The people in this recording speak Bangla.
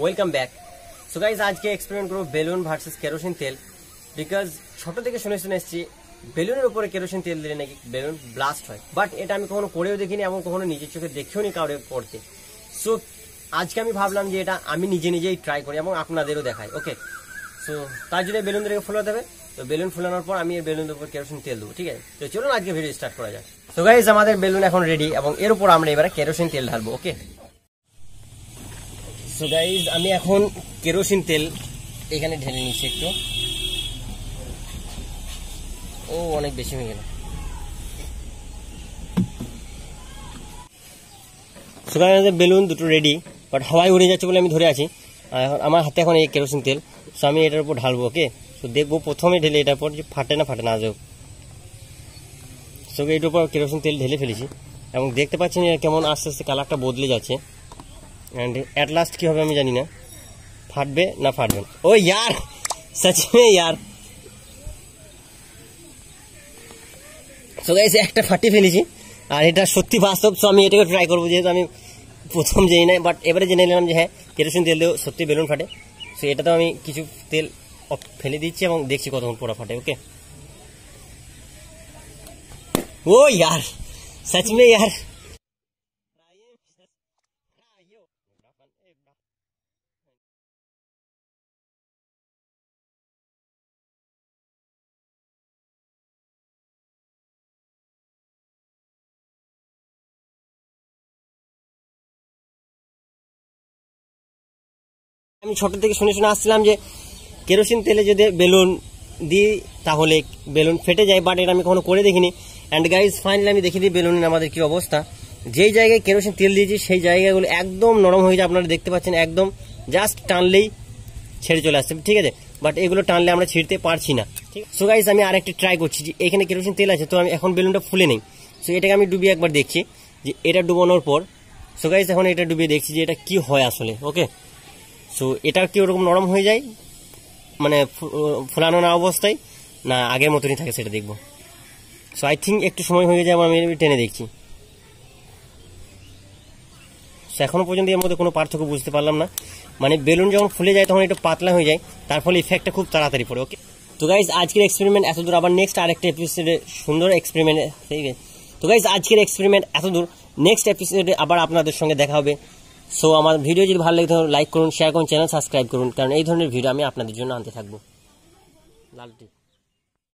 ওয়েলকাম ব্যাক সো গাইজ আজকে এক্সপেরিমেন্ট করবো বেলুন ভার্সেস কেরোসিন তেল বিকজ ছোট থেকে শুনে শুনে এসেছি বেলুনের উপরে কেরোসিন তেল দিলে নাকি বেলুন ব্লাস্ট হয় বাট এটা আমি কখনো করেও দেখিনি এবং কখনো নিজের চোখে দেখেও নি কাউরে করতে সো আজকে আমি ভাবলাম যে এটা আমি নিজে নিজেই ট্রাই করি এবং আপনাদেরও দেখাই ওকে সো তার জন্য বেলুনটাকে ফুলাতে দেবে তো বেলুন ফুলানোর পর আমি এর বেলুনের উপর কেরোসিন তেল দেবো ঠিক আছে তো চলুন আজকে ভিডিও স্টার্ট করা যাক সো গাইজ আমাদের বেলুন এখন রেডি এবং এর উপর আমরা এবারে কেরোসিন তেল ঢালবো ওকে সো গাইজ আমি এখন কেরোসিন তেল এখানে ঢেলে নিচ্ছি একটু ও অনেক বেশি হয়ে গেল সুতরাং বেলুন দুটো রেডি বাট হাওয়াই উড়ে যাচ্ছে বলে আমি ধরে আছি এখন আমার হাতে এখন এই কেরোসিন তেল সো আমি এটার উপর ঢালবো ওকে তো দেখবো প্রথমে ঢেলে এটার পর যে ফাটে না ফাটে না আসবে সো এটার উপর কেরোসিন তেল ঢেলে ফেলেছি এবং দেখতে পাচ্ছেন কেমন আস্তে আস্তে কালারটা বদলে যাচ্ছে অ্যান্ড অ্যাট লাস্ট কী হবে আমি জানি না ফাটবে না ফাটবে ও ইয়ার সচ মে ইয়ার সো গাইস একটা ফাটিয়ে ফেলেছি আর এটা সত্যি বাস্তব সো আমি এটাকে ট্রাই করবো যেহেতু আমি প্রথম জানি না বাট এবারে জেনে নিলাম যে হ্যাঁ কেরোসিন তেল দেবো সত্যি বেলুন ফাটে সো তো আমি কিছু তেল ফেলে দিচ্ছি এবং দেখছি কতক্ষণ পোড়া ফাটে ওকে ও ইয়ার সচ মে ইয়ার আমি ছোট থেকে শুনে শুনে আসছিলাম যে কেরোসিন তেলে যদি বেলুন দিই তাহলে বেলুন ফেটে যায় বাট এটা আমি কখনো করে দেখিনি অ্যান্ড গাইজ ফাইনালি আমি দেখে দিই বেলুনের আমাদের কি অবস্থা যেই জায়গায় কেরোসিন তেল দিয়েছি সেই জায়গাগুলো একদম নরম হয়ে যায় আপনারা দেখতে পাচ্ছেন একদম জাস্ট টানলেই ছেড়ে চলে আসছে ঠিক আছে বাট এগুলো টানলে আমরা ছিঁড়তে পারছি না ঠিক সো গাইজ আমি আরেকটি ট্রাই করছি যে এখানে কেরোসিন তেল আছে তো আমি এখন বেলুনটা ফুলে নেই সো এটাকে আমি ডুবিয়ে একবার দেখছি যে এটা ডুবানোর পর সো গাইজ এখন এটা ডুবিয়ে দেখছি যে এটা কি হয় আসলে ওকে তো এটা কি ওরকম নরম হয়ে যায় মানে ফোলানো না অবস্থায় না আগের মতনই থাকে সেটা দেখব সো আই থিঙ্ক একটু সময় হয়ে যায় আমি টেনে দেখছি সো এখনও পর্যন্ত এর মধ্যে কোনো পার্থক্য বুঝতে পারলাম না মানে বেলুন যখন ফুলে যায় তখন একটু পাতলা হয়ে যায় তার ফলে ইফেক্টটা খুব তাড়াতাড়ি পড়ে ওকে তো গাইজ আজকের এক্সপেরিমেন্ট এত দূর আবার নেক্সট আরেকটা এপিসোডে সুন্দর এক্সপেরিমেন্ট ঠিক আছে তো গাইজ আজকের এক্সপেরিমেন্ট এত দূর নেক্সট এপিসোডে আবার আপনাদের সঙ্গে দেখা হবে সো আমার ভিডিও যদি ভালো লাগে তাহলে লাইক করুন শেয়ার করুন চ্যানেল সাবস্ক্রাইব করুন কারণ এই ধরনের ভিডিও আমি আপনাদের জন্য আনতে থাকবো লালটি